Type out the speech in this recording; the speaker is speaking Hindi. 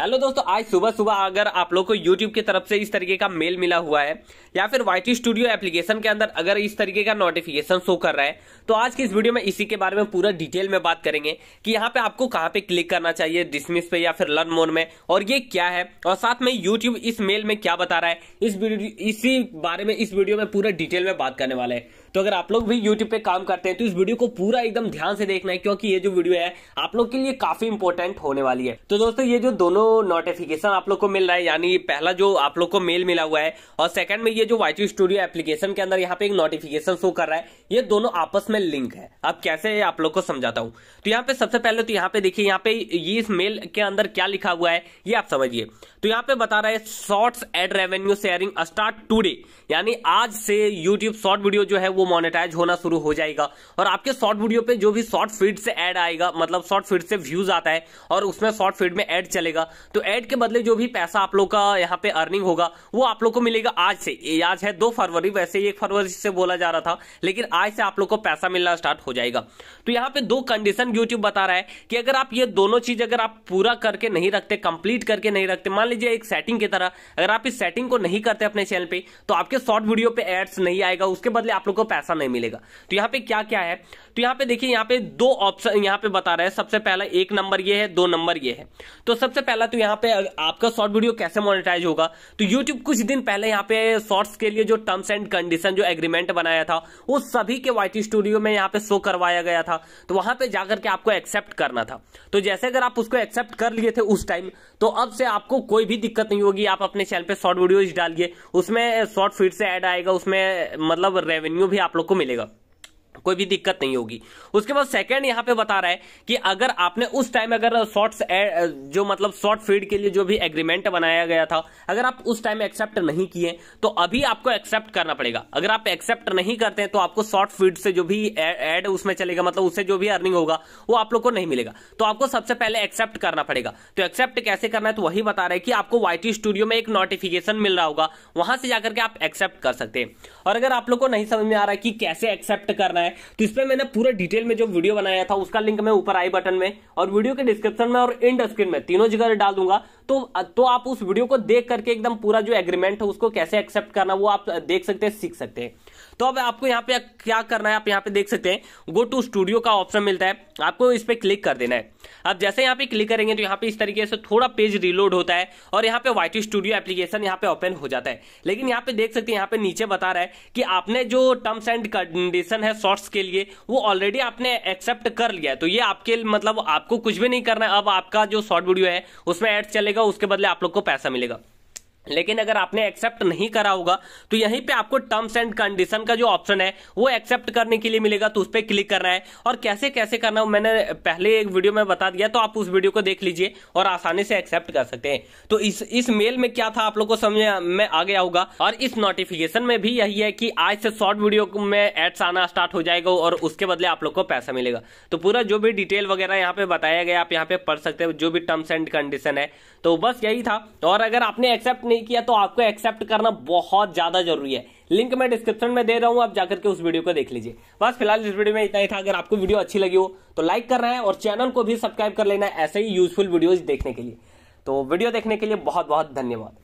हेलो दोस्तों आज सुबह सुबह अगर आप लोग को यूट्यूब की तरफ से इस तरीके का मेल मिला हुआ है या फिर वाई स्टूडियो एप्लीकेशन के अंदर अगर इस तरीके का नोटिफिकेशन शो कर रहा है तो आज की इस वीडियो में इसी के बारे में पूरा डिटेल में बात करेंगे कि यहाँ पे आपको कहाँ पे क्लिक करना चाहिए डिसमिस पे या फिर लर्न मोड में और ये क्या है और साथ में यूट्यूब इस मेल में क्या बता रहा है इस इसी बारे में इस वीडियो में पूरा डिटेल में बात करने वाला है तो अगर आप लोग भी यूट्यूब पे काम करते हैं तो इस वीडियो को पूरा एकदम ध्यान से देखना है क्योंकि ये जो वीडियो है आप लोग के लिए काफी इंपॉर्टेंट होने वाली है तो दोस्तों ये जो दोनों जो नोटिफिकेशन आप लोग को मिल रहा है यानी पहला जो आप लोग को मेल मिला हुआ है और सेकंड में ये जो वाइचू स्टूडियो एप्लीकेशन के अंदर यहाँ पे एक नोटिफिकेशन शो कर रहा है ये दोनों आपस में लिंक है अब कैसे आप लोग को समझाता हूँ तो यहाँ पे सबसे पहले तो यहाँ पे देखिए यहाँ पे ये इस मेल के अंदर क्या लिखा हुआ है ये आप समझिए तो यहाँ पे बता रहा है shorts ad revenue sharing start today यानी आज से यूट्यूब शॉर्ट वीडियो जो है वो मोनिटाइज होना शुरू हो जाएगा और आपके शॉर्ट वीडियो पे जो भी शॉर्ट फीड से एड आएगा मतलब शॉर्ट फीड से व्यूज आता है और उसमें शॉर्ट फीड में एड चलेगा तो एड के बदले जो भी पैसा आप लोग का यहाँ पे अर्निंग होगा वो आप लोग को मिलेगा आज से आज है दो फरवरी वैसे एक फरवरी से बोला जा रहा था लेकिन आज से आप लोग को पैसा मिलना स्टार्ट हो जाएगा तो यहाँ पे दो कंडीशन यूट्यूब बता रहा है कि अगर आप ये दोनों चीज अगर आप पूरा करके नहीं रखते कंप्लीट करके नहीं रखते मान लीजिए एक सेटिंग की तरह अगर आप इस सेटिंग को नहीं करते अपने चैनल पे तो आपके शॉर्ट वीडियो पे एड्स नहीं आएगा उसके बदले आप लोग को पैसा नहीं मिलेगा तो यहाँ पे क्या क्या है तो यहाँ पे देखिए यहाँ पे दो ऑप्शन यहाँ पे बता रहा है सबसे पहला एक नंबर ये है दो नंबर ये है तो सबसे पहला होगा तो यहाँ पे आपका शॉर्ट वीडियो कैसे मोनिटाइज होगा तो यूट्यूब कुछ दिन पहले यहाँ पे शॉर्ट्स के लिए जो टर्म्स एंड कंडीशन जो एग्रीमेंट बनाया था वो सभी के वाई स्टूडियो में यहाँ पे शो करवाया गया था तो वहां पे जाकर के आपको एक्सेप्ट करना था तो जैसे अगर आप उसको एक्सेप्ट कर लिए थे उस टाइम तो अब से आपको कोई भी दिक्कत नहीं होगी आप अपने चैनल पे शॉर्ट वीडियो डालिए उसमें शॉर्ट फीड से एड आएगा उसमें मतलब रेवेन्यू भी आप लोग को मिलेगा कोई भी दिक्कत नहीं होगी उसके बाद सेकंड यहाँ पे बता रहा है कि अगर आपने उस टाइम अगर शॉर्ट्स जो मतलब शॉर्ट फीड के लिए जो भी एग्रीमेंट बनाया गया था अगर आप उस टाइम एक्सेप्ट नहीं किए तो अभी आपको एक्सेप्ट करना पड़ेगा अगर आप एक्सेप्ट नहीं करते हैं तो आपको शॉर्ट फीड से जो भी एड उसमें चलेगा मतलब उससे जो भी अर्निंग होगा वो आप लोग को नहीं मिलेगा तो आपको सबसे पहले एक्सेप्ट करना पड़ेगा तो एक्सेप्ट कैसे करना है तो वही बता रहा है कि आपको वाई स्टूडियो में एक नोटिफिकेशन मिल रहा होगा वहां से जाकर के आप एक्सेप्ट कर सकते हैं और अगर आप लोग को नहीं समझ में आ रहा है कि कैसे एक्सेप्ट करना है तो इस पर मैंने पूरे डिटेल में जो वीडियो बनाया था उसका लिंक मैं ऊपर आई बटन में और वीडियो के डिस्क्रिप्शन में और इन स्क्रीन में तीनों जगह डाल दूंगा तो तो आप उस वीडियो को देख करके एकदम पूरा जो एग्रीमेंट है उसको कैसे एक्सेप्ट करना वो आप देख सकते हैं सीख सकते हैं तो अब आपको यहाँ पे क्या करना है आप यहाँ पे देख सकते हैं गो टू स्टूडियो का ऑप्शन मिलता है आपको इस पर क्लिक कर देना है अब जैसे यहाँ पे क्लिक करेंगे तो यहाँ पे इस तरीके से थोड़ा पेज रिलोड होता है और यहाँ पे वाई स्टूडियो एप्लीकेशन यहाँ पे ओपन हो जाता है लेकिन यहाँ पे देख सकते हैं यहाँ पे नीचे बता रहा है कि आपने जो टर्म्स एंड कंडीशन है शॉर्ट्स के लिए वो ऑलरेडी आपने एक्सेप्ट कर लिया है तो ये आपके मतलब आपको कुछ भी नहीं करना है अब आपका जो शॉर्ट वीडियो है उसमें एड चलेगा करेगा उसके बदले आप लोग को पैसा मिलेगा लेकिन अगर आपने एक्सेप्ट नहीं करा होगा तो यहीं पे आपको टर्म्स एंड कंडीशन का जो ऑप्शन है वो एक्सेप्ट करने के लिए मिलेगा तो उस पर क्लिक करना है और कैसे कैसे करना है मैंने पहले एक वीडियो में बता दिया तो आप उस वीडियो को देख लीजिए और आसानी से एक्सेप्ट कर सकते हैं तो इस इस मेल में क्या था आप लोग को समझ में आ गया होगा और इस नोटिफिकेशन में भी यही है कि आज से शॉर्ट वीडियो में एड्स आना स्टार्ट हो जाएगा और उसके बदले आप लोग को पैसा मिलेगा तो पूरा जो भी डिटेल वगैरह यहाँ पे बताया गया आप यहाँ पे पढ़ सकते हो जो भी टर्म्स एंड कंडीशन है तो बस यही था और अगर आपने एक्सेप्ट नहीं किया तो आपको एक्सेप्ट करना बहुत ज्यादा जरूरी है लिंक मैं डिस्क्रिप्शन में दे रहा हूं आप जाकर के उस वीडियो को देख लीजिए बस फिलहाल इस वीडियो में इतना ही था अगर आपको वीडियो अच्छी लगी हो तो लाइक करना है और चैनल को भी सब्सक्राइब कर लेना है ऐसे ही यूजफुल वीडियो देखने के लिए तो वीडियो देखने के लिए बहुत बहुत धन्यवाद